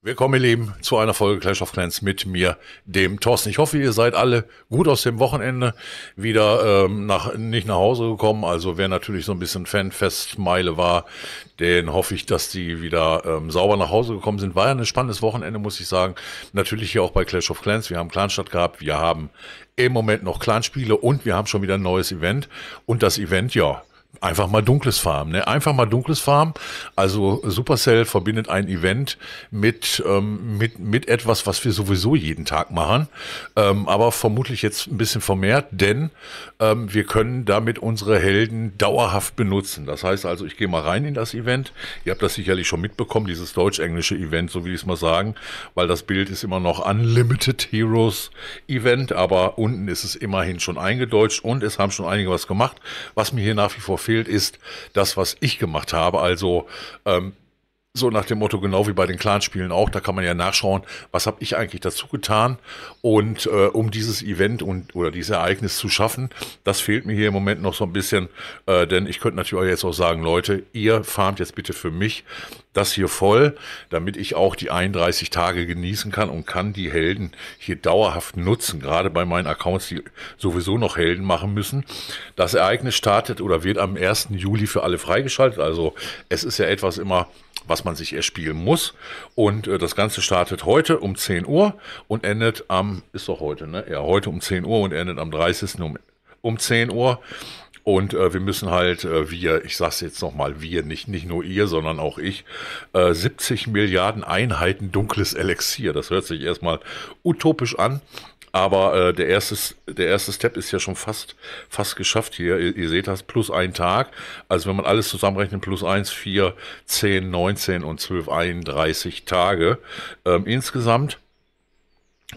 Willkommen, ihr Lieben, zu einer Folge Clash of Clans mit mir, dem Thorsten. Ich hoffe, ihr seid alle gut aus dem Wochenende wieder ähm, nach, nicht nach Hause gekommen. Also wer natürlich so ein bisschen Fanfestmeile war, den hoffe ich, dass die wieder ähm, sauber nach Hause gekommen sind. War ja ein spannendes Wochenende, muss ich sagen. Natürlich hier auch bei Clash of Clans. Wir haben Clanstadt gehabt, wir haben im Moment noch Clanspiele und wir haben schon wieder ein neues Event. Und das Event, ja, einfach mal dunkles Farben, ne? Einfach mal dunkles Farben. Also Supercell verbindet ein Event mit, ähm, mit, mit etwas, was wir sowieso jeden Tag machen, ähm, aber vermutlich jetzt ein bisschen vermehrt, denn ähm, wir können damit unsere Helden dauerhaft benutzen. Das heißt also, ich gehe mal rein in das Event. Ihr habt das sicherlich schon mitbekommen, dieses deutsch-englische Event, so will ich es mal sagen, weil das Bild ist immer noch Unlimited Heroes Event, aber unten ist es immerhin schon eingedeutscht und es haben schon einige was gemacht, was mir hier nach wie vor fehlt, ist das, was ich gemacht habe. Also ähm, so nach dem Motto, genau wie bei den Clanspielen auch, da kann man ja nachschauen, was habe ich eigentlich dazu getan. Und äh, um dieses Event und oder dieses Ereignis zu schaffen, das fehlt mir hier im Moment noch so ein bisschen. Äh, denn ich könnte natürlich auch jetzt auch sagen, Leute, ihr farmt jetzt bitte für mich das hier voll, damit ich auch die 31 Tage genießen kann und kann die Helden hier dauerhaft nutzen, gerade bei meinen Accounts, die sowieso noch Helden machen müssen. Das Ereignis startet oder wird am 1. Juli für alle freigeschaltet. Also es ist ja etwas immer, was was man sich erspielen muss. Und äh, das Ganze startet heute um 10 Uhr und endet am, ist doch heute, ne? Ja, heute um 10 Uhr und endet am 30. um, um 10 Uhr. Und äh, wir müssen halt, äh, wir, ich sage es jetzt nochmal, wir, nicht, nicht nur ihr, sondern auch ich, äh, 70 Milliarden Einheiten dunkles Elixier. Das hört sich erstmal utopisch an, aber äh, der, erste, der erste Step ist ja schon fast, fast geschafft hier. Ihr, ihr, seht das, plus ein Tag. Also wenn man alles zusammenrechnet, plus eins vier zehn neunzehn und zwölf 31 Tage ähm, insgesamt.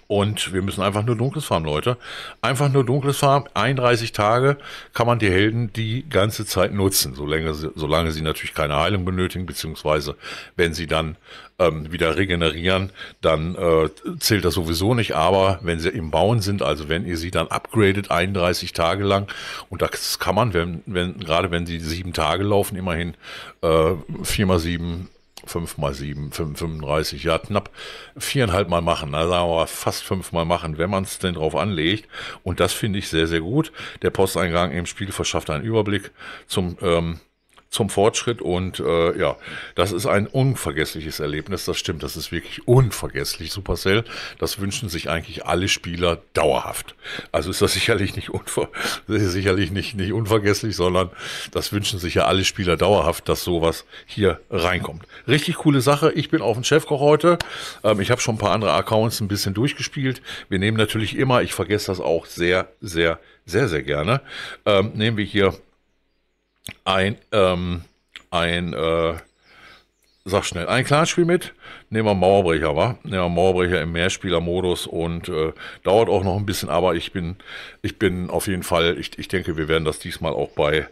Und wir müssen einfach nur dunkles farmen, Leute. Einfach nur dunkles farmen. 31 Tage kann man die Helden die ganze Zeit nutzen, solange sie, solange sie natürlich keine Heilung benötigen, beziehungsweise wenn sie dann ähm, wieder regenerieren, dann äh, zählt das sowieso nicht. Aber wenn sie im Bauen sind, also wenn ihr sie dann upgradet, 31 Tage lang, und das kann man, wenn, wenn, gerade wenn sie sieben Tage laufen, immerhin äh, 4 mal 7 5 mal 7, 5, 35, ja knapp viereinhalb Mal machen, also aber fast fünf Mal machen, wenn man es denn drauf anlegt. Und das finde ich sehr, sehr gut. Der Posteingang im Spiel verschafft einen Überblick zum ähm, zum Fortschritt und äh, ja, das ist ein unvergessliches Erlebnis, das stimmt, das ist wirklich unvergesslich, Supercell, das wünschen sich eigentlich alle Spieler dauerhaft. Also ist das sicherlich nicht, unver sicherlich nicht, nicht unvergesslich, sondern das wünschen sich ja alle Spieler dauerhaft, dass sowas hier reinkommt. Richtig coole Sache, ich bin auf dem Chefkoch heute, ähm, ich habe schon ein paar andere Accounts ein bisschen durchgespielt, wir nehmen natürlich immer, ich vergesse das auch sehr, sehr, sehr, sehr gerne, ähm, nehmen wir hier ein, ähm, ein äh, sag schnell, ein Klarspiel mit. Nehmen wir Mauerbrecher, wa? Nehmen wir Mauerbrecher im Mehrspielermodus und äh, dauert auch noch ein bisschen, aber ich bin, ich bin auf jeden Fall, ich, ich denke, wir werden das diesmal auch bei,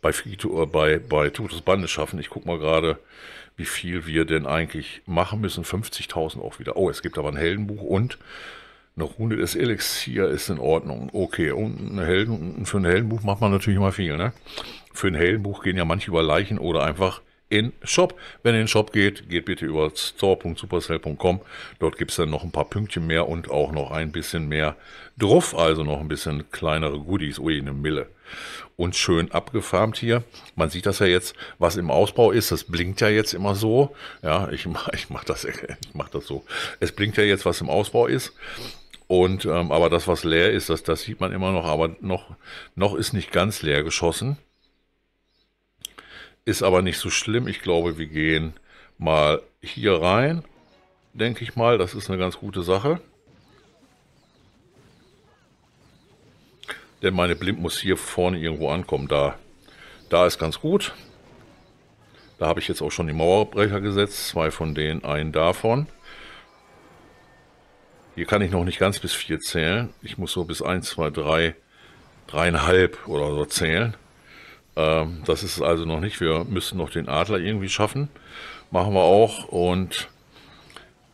bei, Frito, äh, bei, bei Tutus Bande schaffen. Ich guck mal gerade, wie viel wir denn eigentlich machen müssen. 50.000 auch wieder. Oh, es gibt aber ein Heldenbuch und eine Runde des Elixier ist in Ordnung. Okay, und ein Helden, für ein Heldenbuch macht man natürlich immer viel, ne? Für ein Heldenbuch gehen ja manche über Leichen oder einfach in Shop. Wenn ihr in den Shop geht, geht bitte über store.supercell.com. Dort gibt es dann noch ein paar Pünktchen mehr und auch noch ein bisschen mehr drauf, also noch ein bisschen kleinere Goodies. Ui, eine Mille. Und schön abgefarmt hier. Man sieht das ja jetzt, was im Ausbau ist. Das blinkt ja jetzt immer so. Ja, ich, ich mache das, mach das so. Es blinkt ja jetzt, was im Ausbau ist. Und ähm, aber das, was leer ist, das, das sieht man immer noch, aber noch, noch ist nicht ganz leer geschossen. Ist aber nicht so schlimm. Ich glaube, wir gehen mal hier rein. Denke ich mal, das ist eine ganz gute Sache. Denn meine Blind muss hier vorne irgendwo ankommen. Da, da ist ganz gut. Da habe ich jetzt auch schon die Mauerbrecher gesetzt. Zwei von denen, einen davon. Hier kann ich noch nicht ganz bis 4 zählen. Ich muss so bis 1, 2, 3, 3,5 oder so zählen. Ähm, das ist es also noch nicht. Wir müssen noch den Adler irgendwie schaffen. Machen wir auch. Und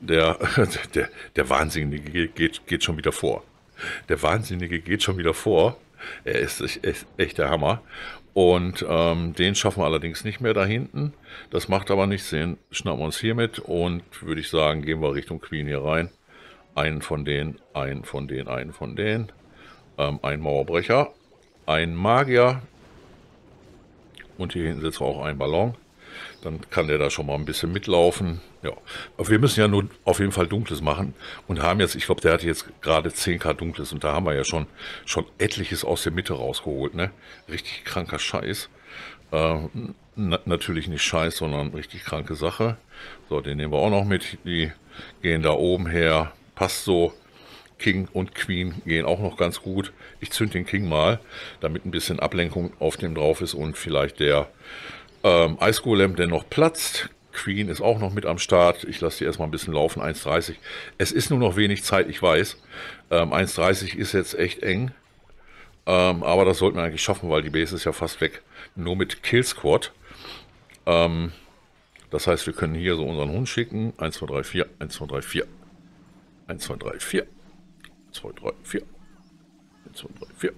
der, der, der Wahnsinnige geht, geht schon wieder vor. Der Wahnsinnige geht schon wieder vor. Er ist echt, echt der Hammer. Und ähm, den schaffen wir allerdings nicht mehr da hinten. Das macht aber nichts. Den schnappen wir uns hier mit und würde ich sagen, gehen wir Richtung Queen hier rein. Einen von denen, einen von denen, einen von denen. Ähm, ein Mauerbrecher, ein Magier. Und hier hinten sitzt auch ein Ballon. Dann kann der da schon mal ein bisschen mitlaufen. Ja, aber wir müssen ja nur auf jeden Fall Dunkles machen und haben jetzt, ich glaube, der hatte jetzt gerade 10k Dunkles und da haben wir ja schon, schon etliches aus der Mitte rausgeholt, ne? Richtig kranker Scheiß. Äh, na, natürlich nicht Scheiß, sondern richtig kranke Sache. So, den nehmen wir auch noch mit. Die gehen da oben her passt so. King und Queen gehen auch noch ganz gut. Ich zünd den King mal, damit ein bisschen Ablenkung auf dem drauf ist und vielleicht der ähm, Eisgolem dennoch platzt. Queen ist auch noch mit am Start. Ich lasse die erstmal ein bisschen laufen, 1,30. Es ist nur noch wenig Zeit, ich weiß. Ähm, 1,30 ist jetzt echt eng. Ähm, aber das sollten wir eigentlich schaffen, weil die Base ist ja fast weg. Nur mit Kill Squad. Ähm, das heißt, wir können hier so unseren Hund schicken. 1, 2, 3, 4, 1, 2, 3, 4. 1, 2, 3, 4. 1, 2, 3, 4. 1, 2, 3, 4.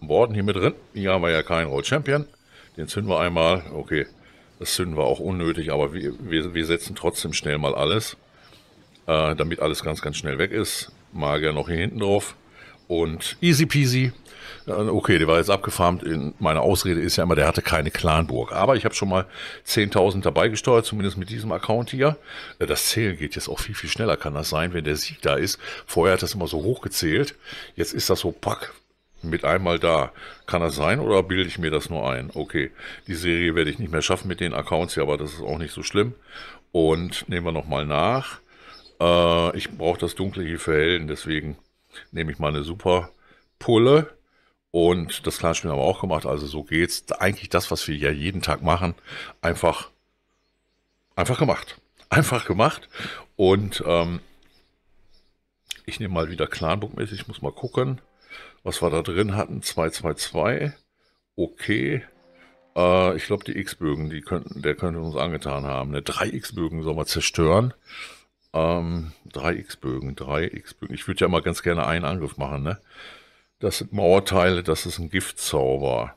Borden hier mit drin. Hier haben wir ja keinen Roll Champion. Den zünden wir einmal. Okay, das zünden wir auch unnötig, aber wir, wir, wir setzen trotzdem schnell mal alles. Äh, damit alles ganz, ganz schnell weg ist. Magier noch hier hinten drauf. Und easy peasy. Okay, der war jetzt abgefarmt. meine Ausrede ist ja immer, der hatte keine Clanburg. Aber ich habe schon mal 10.000 dabei gesteuert, zumindest mit diesem Account hier. Äh, das Zählen geht jetzt auch viel, viel schneller, kann das sein, wenn der Sieg da ist. Vorher hat das immer so hochgezählt. Jetzt ist das so, pack, mit einmal da. Kann das sein oder bilde ich mir das nur ein? Okay, die Serie werde ich nicht mehr schaffen mit den Accounts hier, aber das ist auch nicht so schlimm. Und nehmen wir nochmal nach. Äh, ich brauche das Dunkle hier für Hellen, deswegen nehme ich meine super Pulle und das Kleinspiel haben wir auch gemacht. Also so geht's. Eigentlich das, was wir ja jeden Tag machen, einfach, einfach gemacht. Einfach gemacht. Und ähm, ich nehme mal wieder Clanbook-mäßig, ich muss mal gucken, was wir da drin hatten. 222. Okay. Äh, ich glaube, die X-Bögen, die könnten, der könnte uns angetan haben. Eine 3X-Bögen soll man zerstören. Ähm, X-Bögen. Ich würde ja mal ganz gerne einen Angriff machen, ne? Das sind Mauerteile, das ist ein Giftzauber.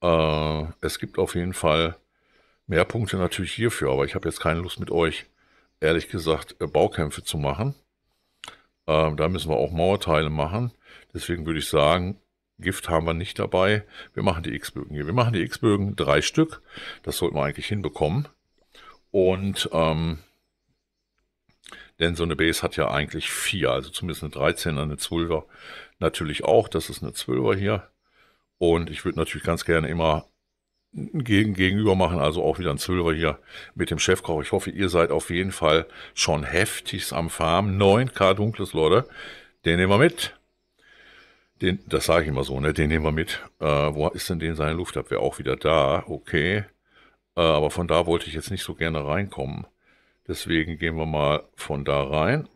Äh, es gibt auf jeden Fall mehr Punkte natürlich hierfür, aber ich habe jetzt keine Lust mit euch, ehrlich gesagt, äh, Baukämpfe zu machen. Ähm, da müssen wir auch Mauerteile machen. Deswegen würde ich sagen, Gift haben wir nicht dabei. Wir machen die X-Bögen hier. Wir machen die X-Bögen drei Stück. Das sollten wir eigentlich hinbekommen. Und ähm, denn so eine Base hat ja eigentlich vier, also zumindest eine 13er, eine 12er natürlich auch. Das ist eine 12er hier. Und ich würde natürlich ganz gerne immer gegen, gegenüber machen, also auch wieder ein 12er hier mit dem Chefkoch. Ich hoffe, ihr seid auf jeden Fall schon heftigst am Farm. 9K dunkles, Leute. Den nehmen wir mit. Den, das sage ich immer so, ne? Den nehmen wir mit. Äh, wo ist denn denn seine Luftabwehr? Auch wieder da. Okay. Äh, aber von da wollte ich jetzt nicht so gerne reinkommen. Deswegen gehen wir mal von da rein.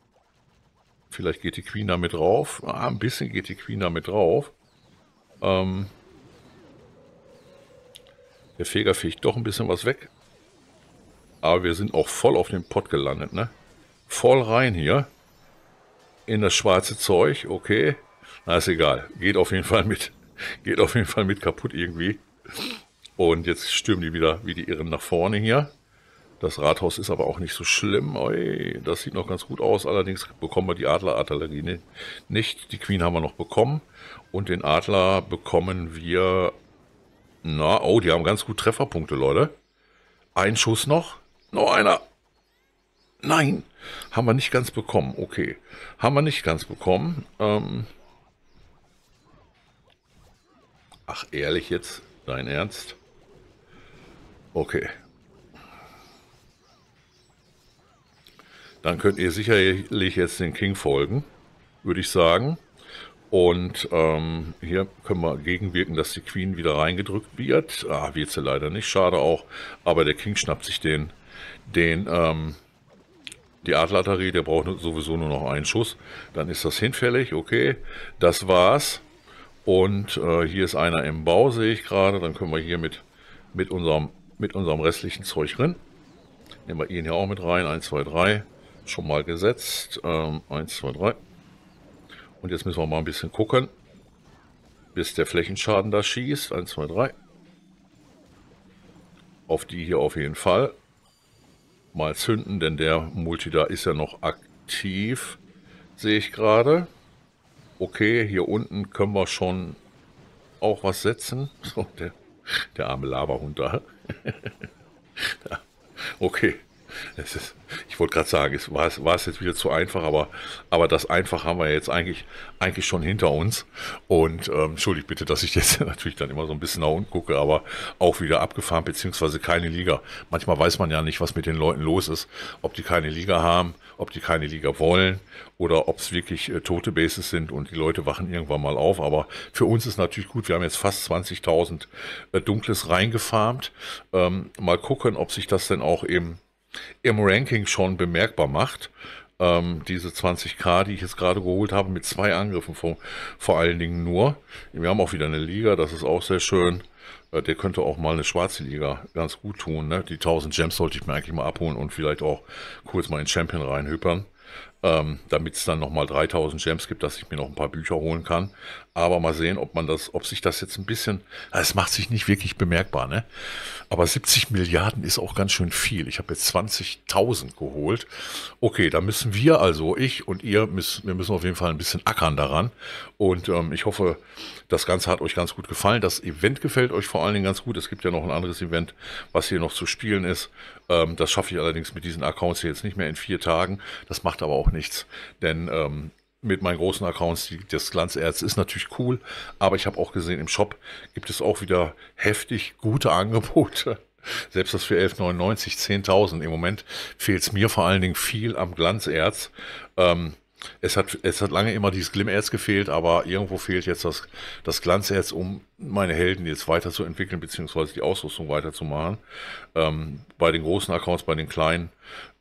Vielleicht geht die Queen damit drauf. Ah, ein bisschen geht die Queen damit drauf. Ähm, der Feger fegt doch ein bisschen was weg. Aber wir sind auch voll auf den Pott gelandet, ne? Voll rein hier. In das schwarze Zeug, okay. Na, ist egal. Geht auf jeden Fall mit. Geht auf jeden Fall mit kaputt irgendwie. Und jetzt stürmen die wieder wie die Irren nach vorne hier. Das Rathaus ist aber auch nicht so schlimm. Oi, das sieht noch ganz gut aus. Allerdings bekommen wir die Adler-Artillerie nicht. Die Queen haben wir noch bekommen. Und den Adler bekommen wir... Na, oh, die haben ganz gut Trefferpunkte, Leute. Ein Schuss noch. Noch einer. Nein, haben wir nicht ganz bekommen. Okay, haben wir nicht ganz bekommen. Ähm Ach, ehrlich jetzt? Dein Ernst? Okay, dann könnt ihr sicherlich jetzt den King folgen, würde ich sagen. Und ähm, hier können wir gegenwirken, dass die Queen wieder reingedrückt wird. Ah, wird sie leider nicht. Schade auch. Aber der King schnappt sich den, den ähm, die Adlerterie, der braucht sowieso nur noch einen Schuss. Dann ist das hinfällig, okay. Das war's. Und äh, hier ist einer im Bau, sehe ich gerade. Dann können wir hier mit, mit, unserem, mit unserem restlichen Zeug rein. Nehmen wir ihn hier auch mit rein. 1, 2, 3 schon mal gesetzt. Ähm, 1, 2, 3. Und jetzt müssen wir mal ein bisschen gucken, bis der Flächenschaden da schießt. 1, 2, 3. Auf die hier auf jeden Fall. Mal zünden, denn der Multi da ist ja noch aktiv, sehe ich gerade. Okay, hier unten können wir schon auch was setzen. So, der, der arme Laberhund da. okay, ist, ich wollte gerade sagen, es war, war, es jetzt wieder zu einfach, aber, aber das einfach haben wir jetzt eigentlich, eigentlich schon hinter uns. Und ähm, entschuldigt bitte, dass ich jetzt natürlich dann immer so ein bisschen nach unten gucke, aber auch wieder abgefahren, beziehungsweise keine Liga. Manchmal weiß man ja nicht, was mit den Leuten los ist, ob die keine Liga haben, ob die keine Liga wollen oder ob es wirklich äh, tote Bases sind und die Leute wachen irgendwann mal auf. Aber für uns ist natürlich gut, wir haben jetzt fast 20.000 äh, Dunkles reingefarmt. Ähm, mal gucken, ob sich das denn auch eben im Ranking schon bemerkbar macht. Ähm, diese 20k, die ich jetzt gerade geholt habe, mit zwei Angriffen vor, vor allen Dingen nur. Wir haben auch wieder eine Liga, das ist auch sehr schön. Äh, der könnte auch mal eine schwarze Liga ganz gut tun. Ne? Die 1000 Gems sollte ich mir eigentlich mal abholen und vielleicht auch kurz mal in Champion reinhüppern ähm, damit es dann nochmal 3000 Gems gibt, dass ich mir noch ein paar Bücher holen kann. Aber mal sehen, ob man das, ob sich das jetzt ein bisschen, also es macht sich nicht wirklich bemerkbar, ne? Aber 70 Milliarden ist auch ganz schön viel. Ich habe jetzt 20.000 geholt. Okay, da müssen wir also, ich und ihr, wir müssen auf jeden Fall ein bisschen ackern daran. Und ähm, ich hoffe, das Ganze hat euch ganz gut gefallen. Das Event gefällt euch vor allen Dingen ganz gut. Es gibt ja noch ein anderes Event, was hier noch zu spielen ist. Ähm, das schaffe ich allerdings mit diesen Accounts hier jetzt nicht mehr in vier Tagen. Das macht aber auch nichts. Denn ähm, mit meinen großen Accounts, die, das Glanzerz ist natürlich cool, aber ich habe auch gesehen, im Shop gibt es auch wieder heftig gute Angebote. Selbst das für 11,99, 10.000 im Moment fehlt es mir vor allen Dingen viel am Glanzerz. Ähm, es hat, es hat lange immer dieses Glimmerz gefehlt, aber irgendwo fehlt jetzt das, das Glanzerz, um meine Helden jetzt weiterzuentwickeln, beziehungsweise die Ausrüstung weiterzumachen. Ähm, bei den großen Accounts, bei den kleinen,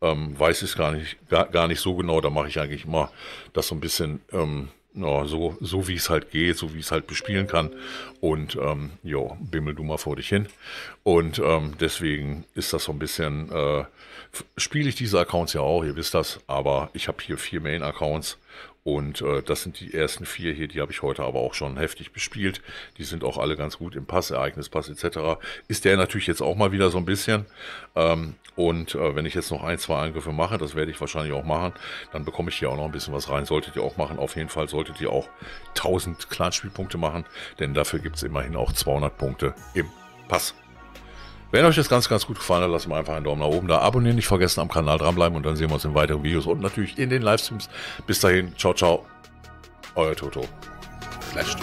ähm, weiß ich es gar nicht, gar, gar, nicht so genau. Da mache ich eigentlich immer das so ein bisschen. Ähm, ja, so, so wie es halt geht, so wie es halt bespielen kann. Und ähm, ja, bimmel du mal vor dich hin. Und ähm, deswegen ist das so ein bisschen, äh, spiele ich diese Accounts ja auch, ihr wisst das, aber ich habe hier vier Main-Accounts und äh, das sind die ersten vier hier, die habe ich heute aber auch schon heftig bespielt. Die sind auch alle ganz gut im Pass, Ereignispass etc. Ist der natürlich jetzt auch mal wieder so ein bisschen. Ähm, und äh, wenn ich jetzt noch ein, zwei Angriffe mache, das werde ich wahrscheinlich auch machen, dann bekomme ich hier auch noch ein bisschen was rein. Solltet ihr auch machen, auf jeden Fall solltet ihr auch 1000 Clanspielpunkte machen, denn dafür gibt es immerhin auch 200 Punkte im Pass. Wenn euch das ganz, ganz gut gefallen hat, lasst mal einfach einen Daumen nach oben da. Abonnieren nicht vergessen, am Kanal dranbleiben und dann sehen wir uns in weiteren Videos und natürlich in den Livestreams. Bis dahin, ciao, ciao. Euer Toto. Flash.